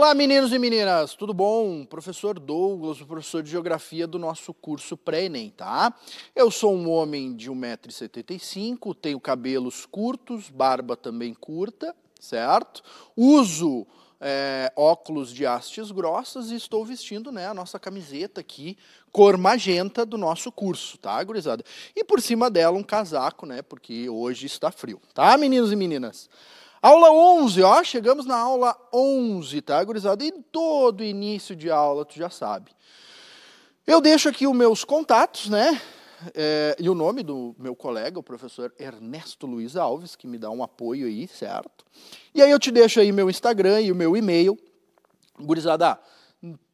Olá, meninos e meninas, tudo bom? Professor Douglas, o professor de Geografia do nosso curso pré-ENEM, tá? Eu sou um homem de 1,75m, tenho cabelos curtos, barba também curta, certo? Uso é, óculos de hastes grossas e estou vestindo né, a nossa camiseta aqui, cor magenta do nosso curso, tá, gurizada? E por cima dela um casaco, né, porque hoje está frio, tá, meninos e meninas? Aula 11, ó, chegamos na aula 11, tá, gurizada? E todo início de aula, tu já sabe. Eu deixo aqui os meus contatos, né? É, e o nome do meu colega, o professor Ernesto Luiz Alves, que me dá um apoio aí, certo? E aí eu te deixo aí meu Instagram e o meu e-mail. Gurizada,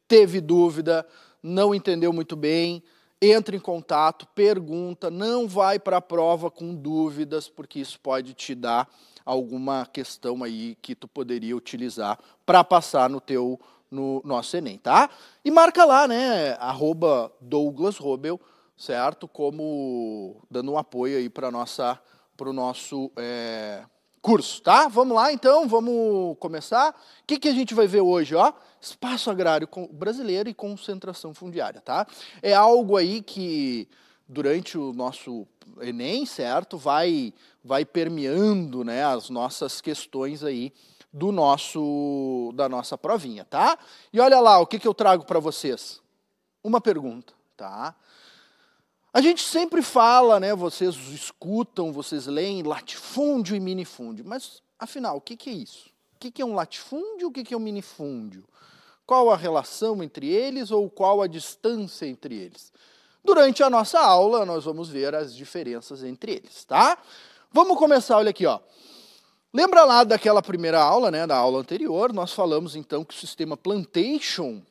teve dúvida, não entendeu muito bem, entre em contato, pergunta, não vai para a prova com dúvidas, porque isso pode te dar alguma questão aí que tu poderia utilizar para passar no teu no nosso Enem, tá? E marca lá, né, arroba Douglas Robel, certo? Como dando um apoio aí para nossa para o nosso é, curso, tá? Vamos lá então, vamos começar. O que, que a gente vai ver hoje, ó? Espaço agrário brasileiro e concentração fundiária, tá? É algo aí que durante o nosso Enem, certo? Vai, vai permeando né, as nossas questões aí do nosso da nossa provinha, tá? E olha lá, o que, que eu trago para vocês? Uma pergunta, tá? A gente sempre fala, né? Vocês escutam, vocês leem latifúndio e minifúndio, mas afinal, o que, que é isso? O que, que é um latifúndio? O que, que é um minifúndio? Qual a relação entre eles ou qual a distância entre eles? Durante a nossa aula, nós vamos ver as diferenças entre eles, tá? Vamos começar, olha aqui, ó. Lembra lá daquela primeira aula, né, da aula anterior, nós falamos então que o sistema Plantation,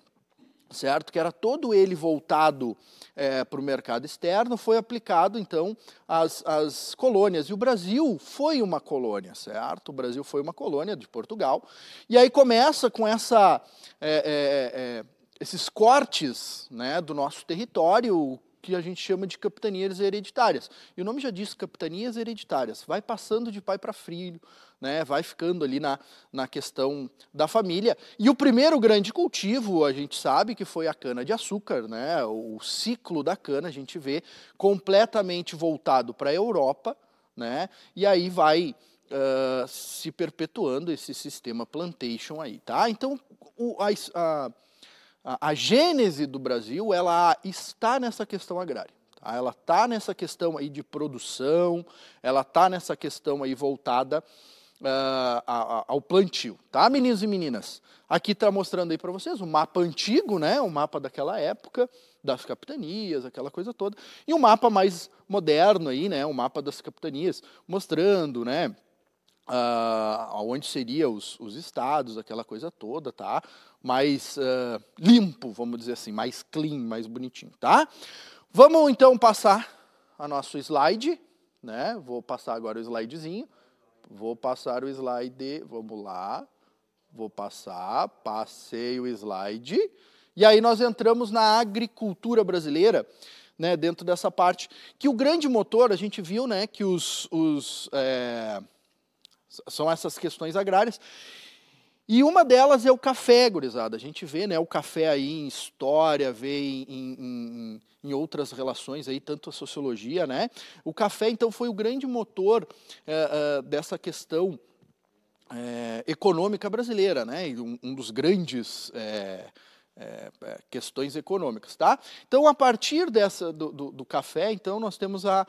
certo, que era todo ele voltado é, para o mercado externo, foi aplicado então às, às colônias. E o Brasil foi uma colônia, certo? O Brasil foi uma colônia de Portugal. E aí começa com essa. É, é, é, é esses cortes né, do nosso território, que a gente chama de capitanias hereditárias. E o nome já diz capitanias hereditárias. Vai passando de pai para filho, né? vai ficando ali na, na questão da família. E o primeiro grande cultivo, a gente sabe que foi a cana-de-açúcar, né? o ciclo da cana, a gente vê completamente voltado para a Europa, né? e aí vai. Uh, se perpetuando esse sistema plantation aí, tá? Então, o, a, a a, a gênese do Brasil ela está nessa questão agrária. Tá? Ela está nessa questão aí de produção, ela está nessa questão aí voltada Uh, a, ao plantio, tá, meninos e meninas? Aqui está mostrando aí para vocês o mapa antigo, né, o mapa daquela época das capitanias, aquela coisa toda, e um mapa mais moderno aí, né, o mapa das capitanias, mostrando, né, uh, ah, onde seriam os, os estados, aquela coisa toda, tá? mais uh, limpo, vamos dizer assim, mais clean, mais bonitinho, tá? Vamos então passar a nosso slide, né? Vou passar agora o slidezinho. Vou passar o slide, vamos lá. Vou passar, passei o slide. E aí nós entramos na agricultura brasileira, né, dentro dessa parte, que o grande motor, a gente viu, né, que os, os é, são essas questões agrárias, e uma delas é o café, gurizada. A gente vê né, o café aí em história, vê em, em, em outras relações, aí, tanto a sociologia. Né? O café, então, foi o grande motor é, é, dessa questão é, econômica brasileira, né? um, um dos grandes. É, questões econômicas, tá? Então, a partir dessa do, do, do café, então nós temos a,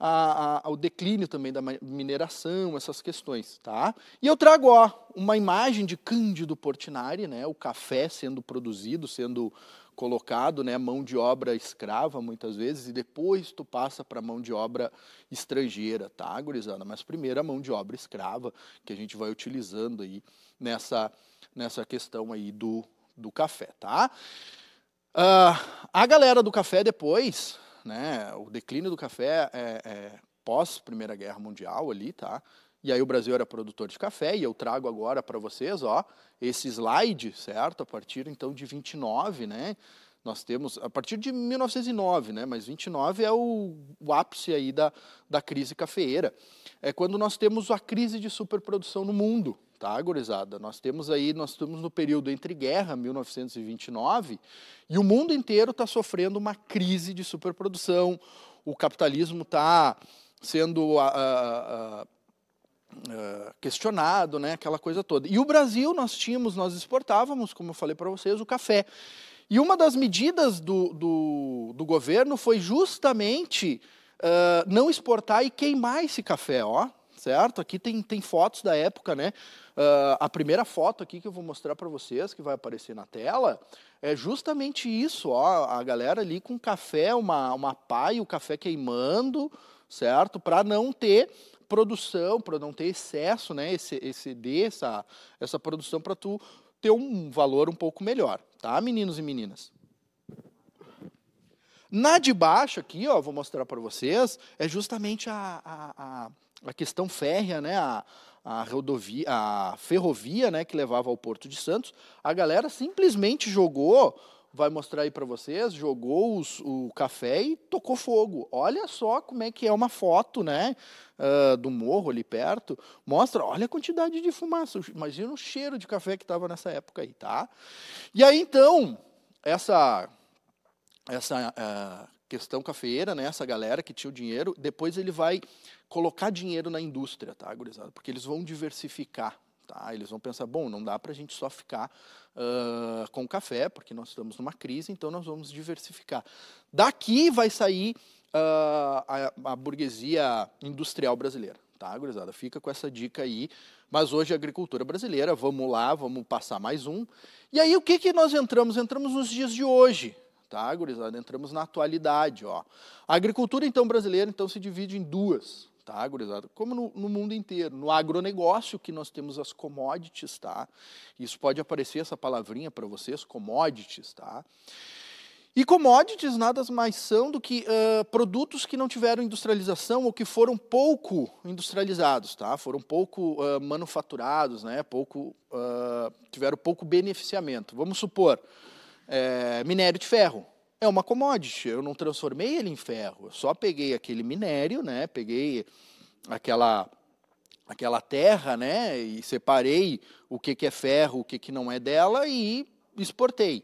a, a, ao declínio também da mineração, essas questões. Tá? E eu trago ó, uma imagem de Cândido Portinari, né, o café sendo produzido, sendo colocado, né, mão de obra escrava muitas vezes, e depois tu passa para mão de obra estrangeira, tá, gurizada? Mas primeiro a mão de obra escrava, que a gente vai utilizando aí nessa, nessa questão aí do, do café, tá? Uh, a galera do café depois né? O declínio do café é, é pós Primeira Guerra Mundial ali, tá? E aí o Brasil era produtor de café e eu trago agora para vocês, ó, esse slide, certo? A partir então de 29, né? Nós temos a partir de 1909, né? Mas 29 é o, o ápice aí da, da crise cafeeira. É quando nós temos a crise de superprodução no mundo, tá, gurizada? Nós temos aí, nós estamos no período entre guerra, 1929, e o mundo inteiro está sofrendo uma crise de superprodução. O capitalismo está sendo uh, uh, uh, questionado, né, aquela coisa toda. E o Brasil, nós tínhamos, nós exportávamos, como eu falei para vocês, o café. E uma das medidas do, do, do governo foi justamente ah, não exportar e queimar esse café, ó certo? Aqui tem, tem fotos da época, né? Uh, a primeira foto aqui que eu vou mostrar para vocês, que vai aparecer na tela, é justamente isso, ó, a galera ali com café, uma, uma e o café queimando, certo? Para não ter produção, para não ter excesso, né? Esse, esse D, essa, essa produção para tu ter um valor um pouco melhor, tá, meninos e meninas? Na de baixo aqui, ó, vou mostrar para vocês, é justamente a, a, a questão férrea, né, a, a, rodovia, a ferrovia né, que levava ao Porto de Santos, a galera simplesmente jogou, vai mostrar aí para vocês, jogou os, o café e tocou fogo. Olha só como é que é uma foto né, uh, do morro ali perto. Mostra, olha a quantidade de fumaça. Imagina o cheiro de café que estava nessa época aí, tá? E aí, então, essa... essa uh, questão cafeeira, né, essa galera que tinha o dinheiro, depois ele vai colocar dinheiro na indústria, tá, gurizada? Porque eles vão diversificar, tá? Eles vão pensar, bom, não dá para a gente só ficar uh, com café, porque nós estamos numa crise, então nós vamos diversificar. Daqui vai sair uh, a, a burguesia industrial brasileira, tá, gurizada? Fica com essa dica aí. Mas hoje a agricultura brasileira, vamos lá, vamos passar mais um. E aí o que, que nós entramos? Entramos nos dias de hoje, tá, gurizada? Entramos na atualidade, ó. A agricultura, então, brasileira, então, se divide em duas, tá, gurizada? Como no, no, mundo inteiro. No agronegócio, que nós temos as commodities, tá? Isso pode aparecer essa palavrinha para vocês, commodities, tá? E commodities nada mais são do que uh, produtos que não tiveram industrialização ou que foram pouco industrializados, tá? Foram pouco uh, manufaturados, né? Pouco, uh, tiveram pouco beneficiamento. Vamos supor, é, minério de ferro. É uma commodity, eu não transformei ele em ferro, eu só peguei aquele minério, né, peguei aquela, aquela terra né, e separei o que, que é ferro, o que, que não é dela e exportei.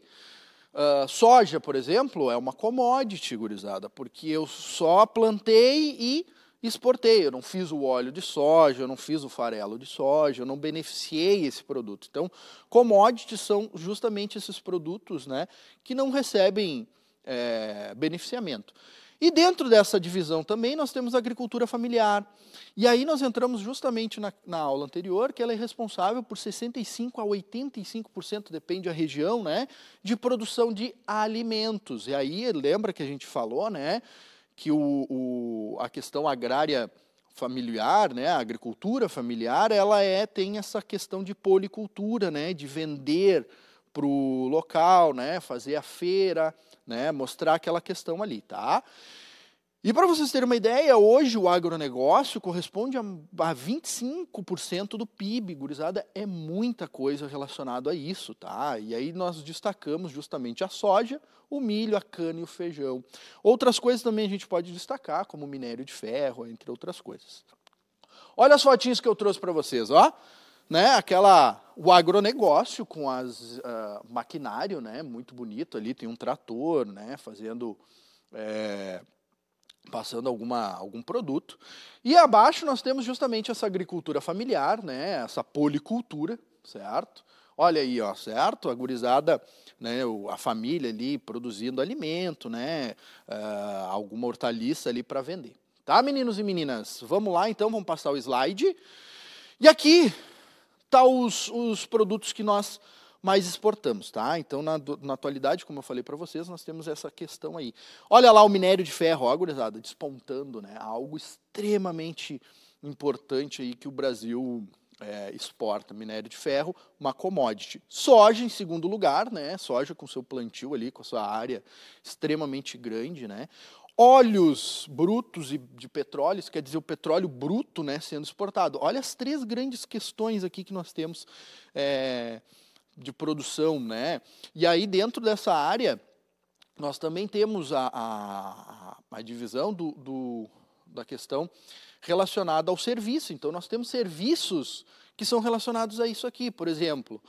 Uh, soja, por exemplo, é uma commodity, gurizada, porque eu só plantei e exportei. Eu não fiz o óleo de soja, eu não fiz o farelo de soja, eu não beneficiei esse produto. Então, commodities são justamente esses produtos né, que não recebem é, beneficiamento. E dentro dessa divisão também nós temos a agricultura familiar. E aí nós entramos justamente na, na aula anterior que ela é responsável por 65 a 85%, depende da região, né, de produção de alimentos. E aí lembra que a gente falou, né, que o, o, a questão agrária familiar, né, a agricultura familiar, ela é tem essa questão de policultura, né, de vender para o local, né, fazer a feira, né, mostrar aquela questão ali, tá? E para vocês terem uma ideia, hoje o agronegócio corresponde a 25% do PIB, gurizada, é muita coisa relacionada a isso, tá? E aí nós destacamos justamente a soja, o milho, a cana e o feijão. Outras coisas também a gente pode destacar, como o minério de ferro, entre outras coisas. Olha as fotinhas que eu trouxe para vocês, ó. Né, aquela o agronegócio com as uh, maquinário, né, muito bonito ali, tem um trator, né, fazendo é, passando alguma, algum produto. E abaixo nós temos justamente essa agricultura familiar, né, essa policultura, certo? Olha aí, ó, certo? A gurizada, né, a família ali produzindo alimento, né, uh, alguma hortaliça ali para vender. Tá, meninos e meninas? Vamos lá, então, vamos passar o slide. E aqui tá os, os produtos que nós mas exportamos, tá? Então, na, na atualidade, como eu falei para vocês, nós temos essa questão aí. Olha lá o minério de ferro, ó, gurizada, despontando, né? Algo extremamente importante aí que o Brasil é, exporta minério de ferro, uma commodity. Soja em segundo lugar, né? Soja com seu plantio ali, com a sua área extremamente grande, né? Óleos brutos e de petróleo, isso quer dizer o petróleo bruto, né, sendo exportado. Olha as três grandes questões aqui que nós temos é, de produção, né? E aí dentro dessa área nós também temos a, a, a divisão do, do, da questão relacionada ao serviço. Então nós temos serviços que são relacionados a isso aqui, por exemplo.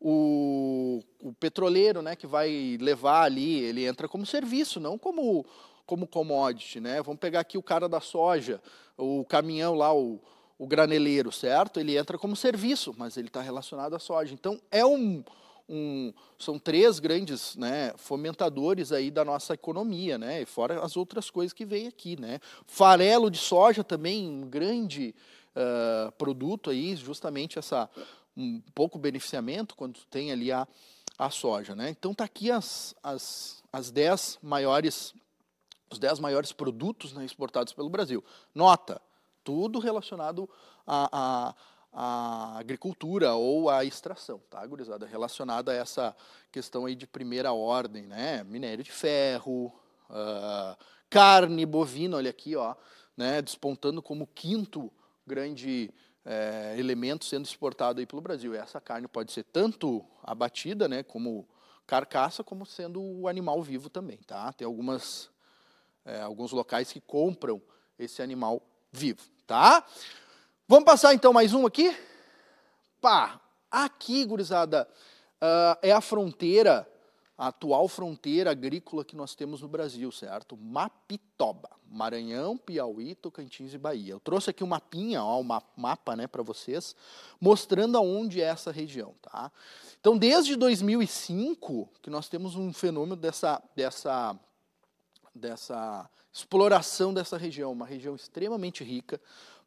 O, o petroleiro, né, que vai levar ali, ele entra como serviço, não como como commodity, né? Vamos pegar aqui o cara da soja, o caminhão lá, o, o graneleiro, certo? Ele entra como serviço, mas ele está relacionado à soja. Então, é um, um, são três grandes né, fomentadores aí da nossa economia, né, e fora as outras coisas que veem aqui. Né. Farelo de soja também, um grande uh, produto aí, justamente essa um pouco beneficiamento quando tem ali a, a soja. Né. Então tá aqui as, as, as dez maiores, os 10 maiores produtos né, exportados pelo Brasil. Nota, tudo relacionado à, à, à agricultura ou à extração, tá, gurizada? Relacionada a essa questão aí de primeira ordem, né? Minério de ferro, uh, carne bovina, olha aqui, ó, né? Despontando como quinto grande é, elemento sendo exportado aí pelo Brasil. Essa carne pode ser tanto abatida, né, como carcaça, como sendo o animal vivo também, tá? Tem algumas é, alguns locais que compram esse animal vivo tá? Vamos passar então mais um aqui? Pá, aqui, gurizada, uh, é a fronteira, a atual fronteira agrícola que nós temos no Brasil, certo? Mapitoba, Maranhão, Piauí, Tocantins e Bahia. Eu trouxe aqui um mapinha, ó, um mapa, né, para vocês, mostrando aonde é essa região, tá? Então, desde 2005 que nós temos um fenômeno dessa dessa dessa exploração dessa região, uma região extremamente rica.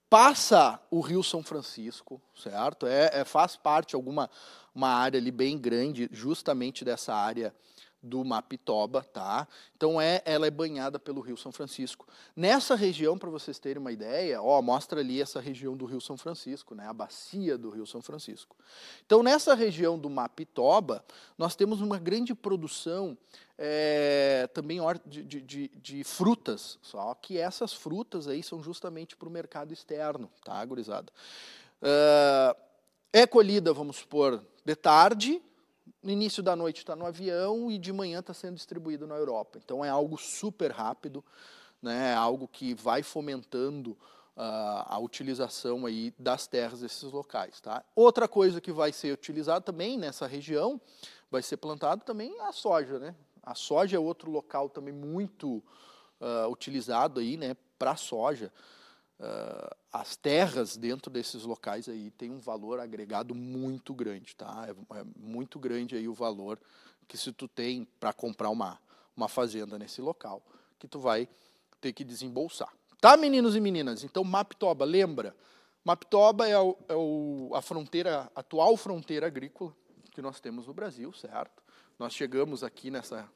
Passa o Rio São Francisco, certo? É, é faz parte alguma uma área ali bem grande, justamente dessa área do Mapitoba, tá? Então é, ela é banhada pelo Rio São Francisco. Nessa região, para vocês terem uma ideia, ó, mostra ali essa região do Rio São Francisco, né? A bacia do Rio São Francisco. Então nessa região do Mapitoba, nós temos uma grande produção é, também de, de, de, frutas, só que essas frutas aí são justamente para o mercado externo, tá, gurizada? Uh, é colhida, vamos supor, de tarde, no início da noite está no avião e de manhã está sendo distribuído na Europa. Então é algo super rápido, né? É algo que vai fomentando uh, a utilização aí das terras desses locais. Tá? Outra coisa que vai ser utilizada também nessa região, vai ser plantado também a soja. Né? A soja é outro local também muito uh, utilizado aí, né, para soja. Uh, as terras dentro desses locais aí tem um valor agregado muito grande, tá? É, é muito grande aí o valor que se tu tem para comprar uma, uma fazenda nesse local, que tu vai ter que desembolsar. Tá, meninos e meninas? Então, Maptoba, lembra? Maptoba é, o, é o, a fronteira, atual fronteira agrícola que nós temos no Brasil, certo? Nós chegamos aqui nessa,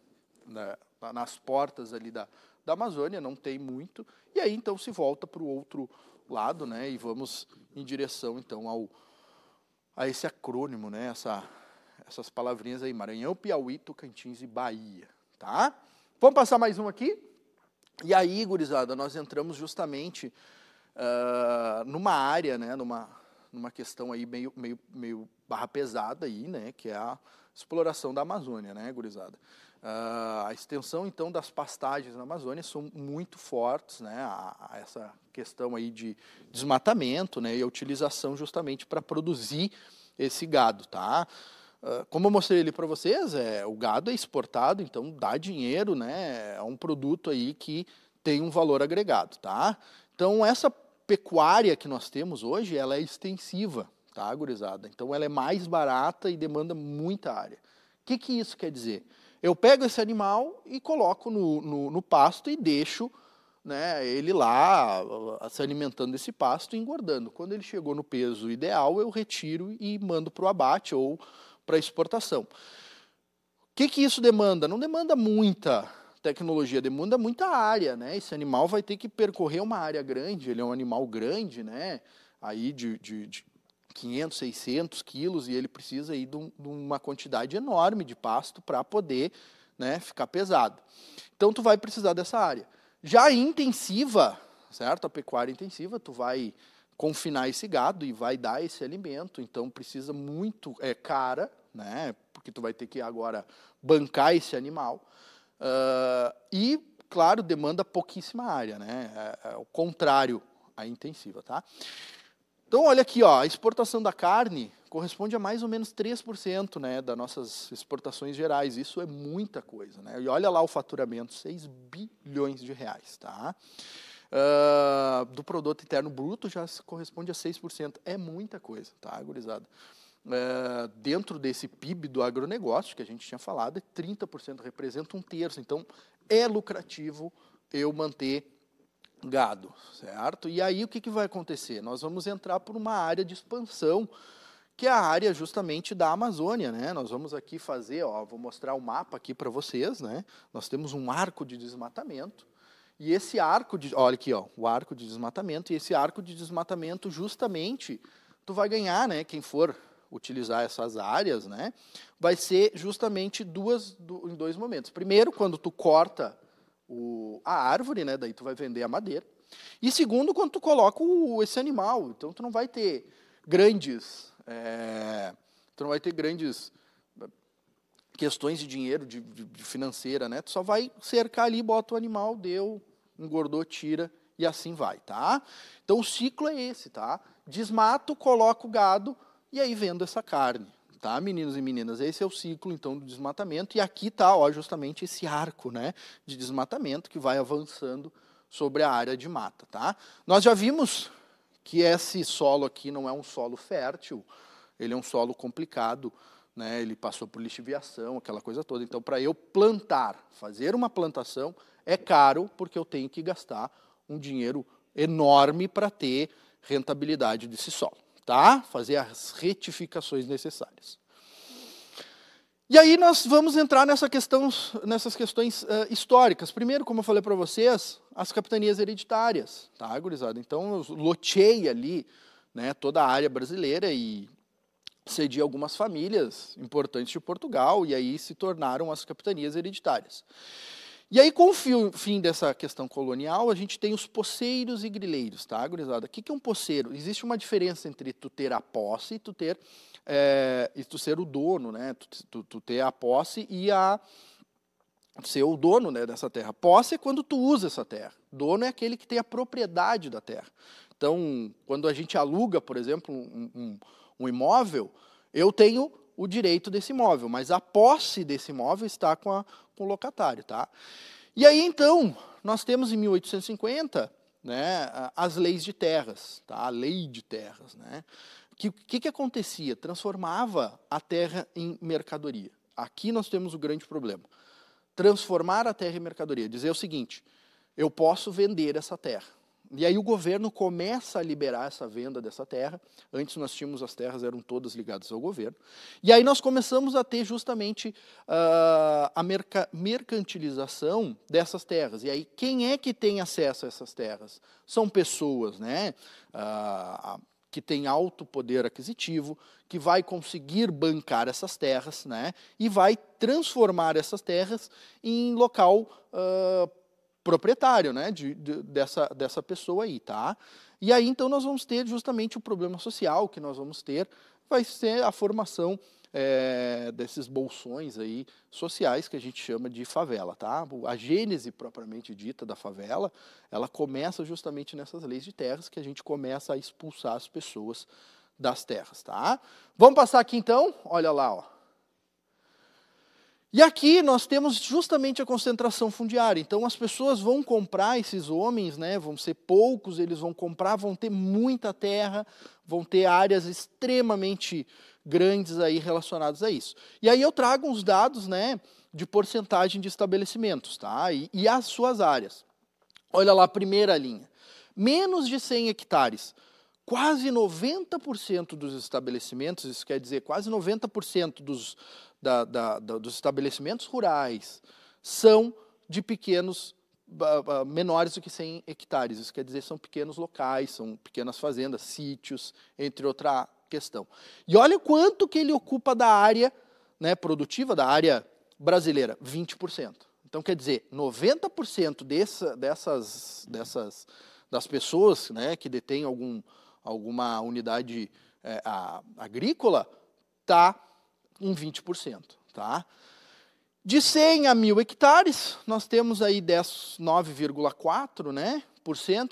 né, na, nas portas ali da, da Amazônia, não tem muito. E aí então se volta para o outro lado, né? E vamos em direção então ao a esse acrônimo, né? Essa, essas palavrinhas aí, Maranhão, Piauí, Tocantins e Bahia, tá? Vamos passar mais um aqui? E aí, gurizada, nós entramos justamente uh, numa área, né, numa, numa questão aí meio, meio, meio barra pesada aí, né, que é a exploração da Amazônia, né, gurizada? Uh, a extensão então das pastagens na Amazônia são muito fortes, né? A, a essa questão aí de desmatamento, né? E a utilização justamente para produzir esse gado, tá? Ah, como eu mostrei ali para vocês, é, o gado é exportado, então dá dinheiro, né? É um produto aí que tem um valor agregado, tá? Então essa pecuária que nós temos hoje, ela é extensiva, tá, gurizada? Então ela é mais barata e demanda muita área. O que, que isso quer dizer? Eu pego esse animal e coloco no, no, no pasto e deixo né, ele lá ah, se alimentando desse pasto e engordando. Quando ele chegou no peso ideal, eu retiro e mando para o abate ou para exportação. O que, que isso demanda? Não demanda muita tecnologia, demanda muita área, né? Esse animal vai ter que percorrer uma área grande, ele é um animal grande, né? Aí de, de, de 500, 600 quilos e ele precisa aí de, um, de uma quantidade enorme de pasto para poder né, ficar pesado. Então tu vai precisar dessa área. Já intensiva, certo? A pecuária intensiva, tu vai confinar esse gado e vai dar esse alimento, então precisa muito, é cara, né? Porque tu vai ter que agora bancar esse animal. Uh, e, claro, demanda pouquíssima área, né? É, é o contrário à intensiva, tá? Então, olha aqui, ó, a exportação da carne corresponde a mais ou menos 3% né, das nossas exportações gerais. Isso é muita coisa. Né? E olha lá o faturamento, 6 bilhões de reais. Tá? Uh, do produto interno bruto já corresponde a 6%. É muita coisa, tá, gurizada? Uh, dentro desse PIB do agronegócio, que a gente tinha falado, 30% é representa um terço. Então, é lucrativo eu manter gado, certo? E aí o que, que vai acontecer? Nós vamos entrar por uma área de expansão, que é a área justamente da Amazônia, né? Nós vamos aqui fazer, ó, vou mostrar o mapa aqui para vocês, né? Nós temos um arco de desmatamento e esse arco de, olha aqui, ó, o arco de desmatamento e esse arco de desmatamento justamente tu vai ganhar, né? Quem for utilizar essas áreas, né? Vai ser justamente duas do, em dois momentos. Primeiro, quando tu corta o, a árvore, né? daí tu vai vender a madeira. E segundo, quando tu coloca o, esse animal, então tu não vai ter grandes, é, tu não vai ter grandes eh, questões de dinheiro, de, de, de, financeira, né? Tu só vai cercar ali, bota o animal, deu, engordou, tira e assim vai, tá? Então o ciclo é esse, tá? Desmato, coloco o gado e aí vendo essa carne tá, meninos e meninas? Esse é o ciclo, então, do desmatamento. E aqui está, justamente esse arco, né, de desmatamento que vai avançando sobre a área de mata, tá? Nós já vimos que esse solo aqui não é um solo fértil, ele é um solo complicado, né? Ele passou por lixiviação, aquela coisa toda. Então, para eu plantar, fazer uma plantação é caro porque eu tenho que gastar um dinheiro enorme para ter rentabilidade desse solo tá? Fazer as retificações necessárias. E aí nós vamos entrar nessa questão, nessas questões uh, históricas. Primeiro, como eu falei para vocês, as capitanias hereditárias, tá, gurizada? Então, eu ali né, toda a área brasileira e cedi algumas famílias importantes de Portugal, e aí se tornaram as capitanias hereditárias. E aí, com o fim dessa questão colonial, a gente tem os poceiros e grileiros, tá, gurizada? O que é um poceiro? Existe uma diferença entre tu ter a posse e tu ter é, e tu ser o dono, né? Tu, tu, tu ter a posse e a ser o dono né, dessa terra. Posse é quando tu usa essa terra. Dono é aquele que tem a propriedade da terra. Então, quando a gente aluga, por exemplo, um, um, um imóvel, eu tenho o direito desse imóvel, mas a posse desse imóvel está com, a, com o locatário. Tá? E aí, então, nós temos em 1850 né, as leis de terras, tá? a lei de terras. Né? que, que, que acontecia? Transformava a terra em mercadoria. Aqui nós temos o grande problema. Transformar a terra em mercadoria. Dizer o seguinte, eu posso vender essa terra e aí o governo começa a liberar essa venda dessa terra. Antes nós tínhamos as terras, eram todas ligadas ao governo. E aí nós começamos a ter justamente uh, a mercantilização dessas terras. E aí quem é que tem acesso a essas terras? São pessoas, né? Uh, que tem alto poder aquisitivo, que vai conseguir bancar essas terras, né? E vai transformar essas terras em local uh, proprietário né, de, de, dessa, dessa pessoa aí, tá? E aí então nós vamos ter justamente o problema social que nós vamos ter, vai ser a formação é, desses bolsões aí sociais que a gente chama de favela, tá? A gênese propriamente dita da favela, ela começa justamente nessas leis de terras que a gente começa a expulsar as pessoas das terras, tá? Vamos passar aqui então, olha lá, ó. E aqui nós temos justamente a concentração fundiária. Então as pessoas vão comprar esses homens, né? Vão ser poucos, eles vão comprar, vão ter muita terra, vão ter áreas extremamente grandes aí relacionadas a isso. E aí eu trago uns dados, né, de porcentagem de estabelecimentos, tá? E, e as suas áreas. Olha lá a primeira linha. Menos de 100 hectares quase 90% dos estabelecimentos, isso quer dizer, quase 90% dos, da, da, da, dos estabelecimentos rurais são de pequenos menores do que 100 hectares. Isso quer dizer são pequenos locais, são pequenas fazendas, sítios, entre outra questão. E olha quanto que ele ocupa da área né, produtiva, da área brasileira, 20%. Então, quer dizer, 90% dessa, dessas, dessas, das pessoas né, que detêm algum, alguma unidade é, a, agrícola, está em 20%. Tá? De 100 a 1.000 hectares, nós temos aí 9,4%, né?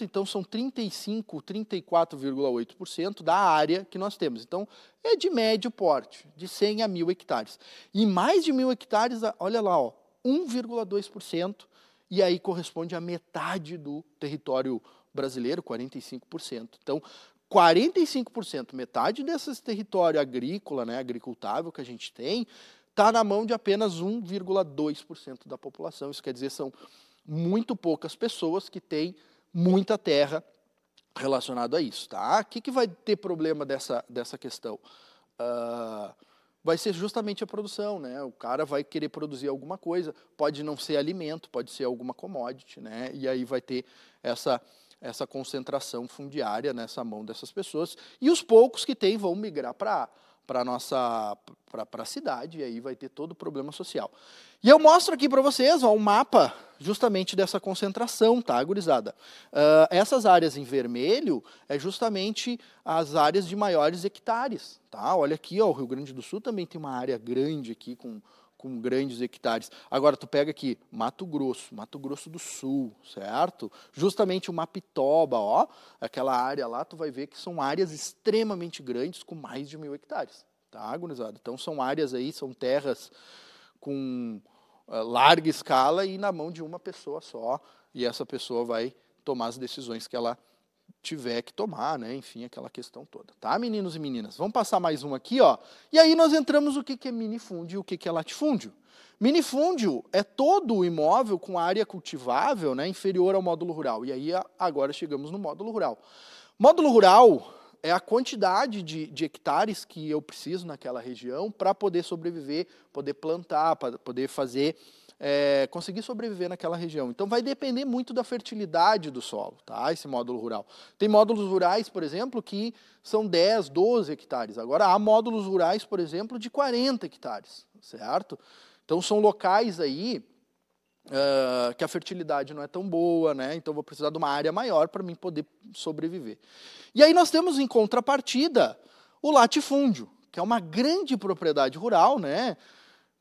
então são 35, 34,8% da área que nós temos. Então é de médio porte, de 100 a 1.000 hectares. E mais de 1.000 hectares, olha lá, 1,2%, e aí corresponde a metade do território brasileiro, 45%. Então, 45%, metade desse território agrícola, né, agricultável que a gente tem, está na mão de apenas 1,2% da população. Isso quer dizer são muito poucas pessoas que têm muita terra relacionado a isso, tá? O que, que vai ter problema dessa, dessa questão? Uh, vai ser justamente a produção, né? O cara vai querer produzir alguma coisa, pode não ser alimento, pode ser alguma commodity, né? E aí vai ter essa essa concentração fundiária nessa mão dessas pessoas. E os poucos que têm vão migrar para para nossa para a cidade e aí vai ter todo o problema social. E eu mostro aqui para vocês ó, um mapa justamente dessa concentração, tá, gurizada? Uh, essas áreas em vermelho é justamente as áreas de maiores hectares, tá? Olha aqui, ó, o Rio Grande do Sul também tem uma área grande aqui com com grandes hectares. Agora, tu pega aqui Mato Grosso, Mato Grosso do Sul, certo? Justamente o Mapitoba, ó, aquela área lá, tu vai ver que são áreas extremamente grandes com mais de mil hectares, tá, agonizado? Então, são áreas aí, são terras com uh, larga escala e na mão de uma pessoa só, e essa pessoa vai tomar as decisões que ela tiver que tomar, né? Enfim, aquela questão toda, tá, meninos e meninas? Vamos passar mais um aqui, ó. E aí nós entramos o que, é minifúndio e o que, é latifúndio. Minifúndio é todo o imóvel com área cultivável né, inferior ao módulo rural. E aí agora chegamos no módulo rural. Módulo rural é a quantidade de, de hectares que eu preciso naquela região para poder sobreviver, poder plantar, para poder fazer é, conseguir sobreviver naquela região. Então vai depender muito da fertilidade do solo, tá? Esse módulo rural. Tem módulos rurais, por exemplo, que são 10, 12 hectares. Agora há módulos rurais, por exemplo, de 40 hectares, certo? Então são locais aí uh, que a fertilidade não é tão boa, né? Então vou precisar de uma área maior para mim poder sobreviver. E aí nós temos em contrapartida o latifúndio, que é uma grande propriedade rural, né?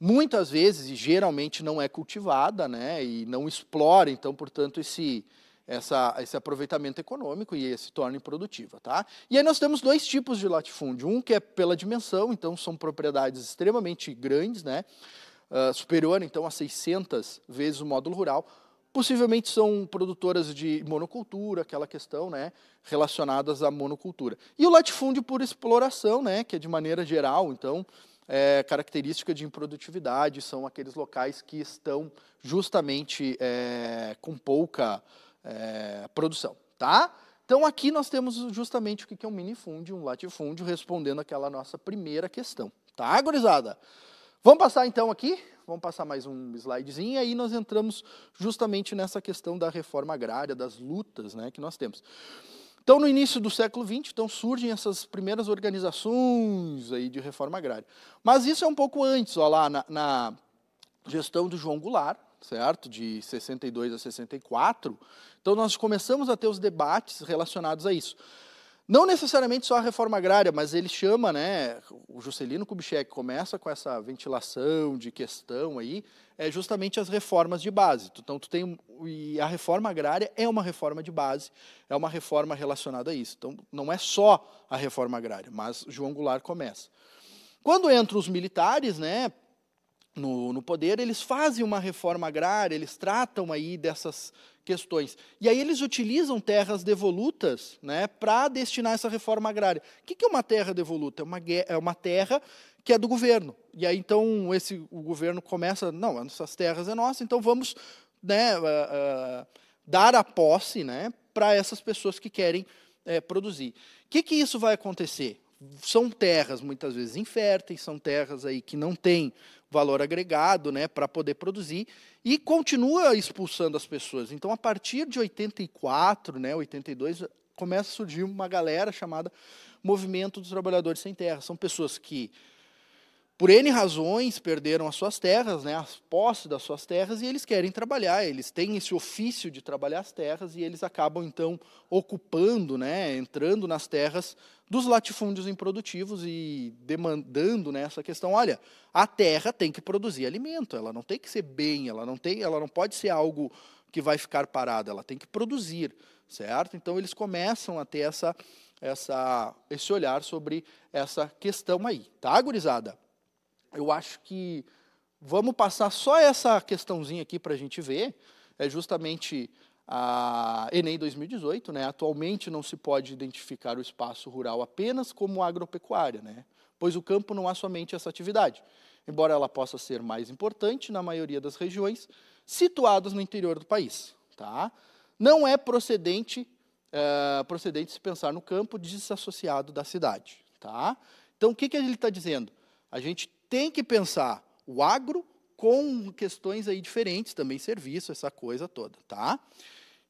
muitas vezes e geralmente não é cultivada, né, e não explora, então, portanto, esse essa, esse aproveitamento econômico e se torna improdutiva. Tá? E aí nós temos dois tipos de latifúndio. Um que é pela dimensão, então são propriedades extremamente grandes, né? Uh, superior então a 600 vezes o módulo rural. Possivelmente são produtoras de monocultura, aquela questão, né, relacionadas à monocultura. E o latifúndio por exploração, né, que é de maneira geral, então, é, característica de improdutividade, são aqueles locais que estão justamente é, com pouca é, produção, tá? Então aqui nós temos justamente o que é um minifúndio, um latifúndio, respondendo aquela nossa primeira questão, tá, gurizada? Vamos passar então aqui, vamos passar mais um slidezinho, e aí nós entramos justamente nessa questão da reforma agrária, das lutas né, que nós temos. Então, no início do século XX, então, surgem essas primeiras organizações aí de reforma agrária. Mas isso é um pouco antes, ó, lá na, na gestão do João Goulart, certo? De 62 a 64. Então, nós começamos a ter os debates relacionados a isso. Não necessariamente só a reforma agrária, mas ele chama, né, o Juscelino Kubitschek começa com essa ventilação de questão aí, é justamente as reformas de base. Então, tu tem, e a reforma agrária é uma reforma de base, é uma reforma relacionada a isso. Então, não é só a reforma agrária, mas João Goulart começa. Quando entram os militares, né, no, no poder, eles fazem uma reforma agrária, eles tratam aí dessas questões. E aí eles utilizam terras devolutas né, para destinar essa reforma agrária. O que é uma terra devoluta? É uma, é uma terra que é do governo. E aí então esse, o governo começa, não, essas terras é nossa, então vamos né, uh, uh, dar a posse né, para essas pessoas que querem uh, produzir. O que, que isso vai acontecer? São terras muitas vezes inférteis, são terras aí que não têm valor agregado, né, para poder produzir e continua expulsando as pessoas. Então, a partir de 84, né, 82, começa a surgir uma galera chamada Movimento dos Trabalhadores Sem Terra. São pessoas que por N razões, perderam as suas terras, né, as posses das suas terras, e eles querem trabalhar, eles têm esse ofício de trabalhar as terras, e eles acabam, então, ocupando, né, entrando nas terras dos latifúndios improdutivos e demandando né, essa questão, olha, a terra tem que produzir alimento, ela não tem que ser bem, ela não, tem, ela não pode ser algo que vai ficar parada, ela tem que produzir, certo? Então, eles começam a ter essa, essa, esse olhar sobre essa questão aí, tá, gurizada? eu acho que vamos passar só essa questãozinha aqui para a gente ver, é justamente a Enem 2018, né? Atualmente não se pode identificar o espaço rural apenas como agropecuária, né? Pois o campo não há somente essa atividade. Embora ela possa ser mais importante na maioria das regiões situadas no interior do país, tá? Não é procedente é, procedente se pensar no campo desassociado da cidade, tá? Então o que que ele está dizendo? A gente tem que pensar o agro com questões aí diferentes, também serviço, essa coisa toda, tá?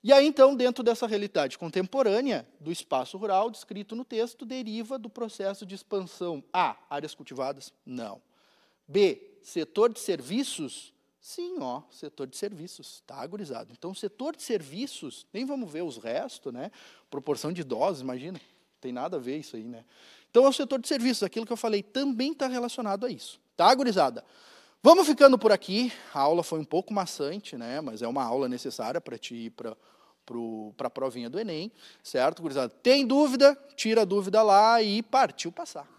E aí, então, dentro dessa realidade contemporânea do espaço rural descrito no texto, deriva do processo de expansão A, áreas cultivadas? Não. B, setor de serviços? Sim, ó, setor de serviços, tá agorizado. Então, setor de serviços, nem vamos ver os restos, né? Proporção de idosos, imagina. Tem nada a ver isso aí, né? Então, é o setor de serviços, aquilo que eu falei, também está relacionado a isso. Tá, gurizada? Vamos ficando por aqui. A aula foi um pouco maçante, né? Mas é uma aula necessária para ti ir para para a provinha do Enem, certo, gurizada? Tem dúvida? Tira a dúvida lá e partiu passar.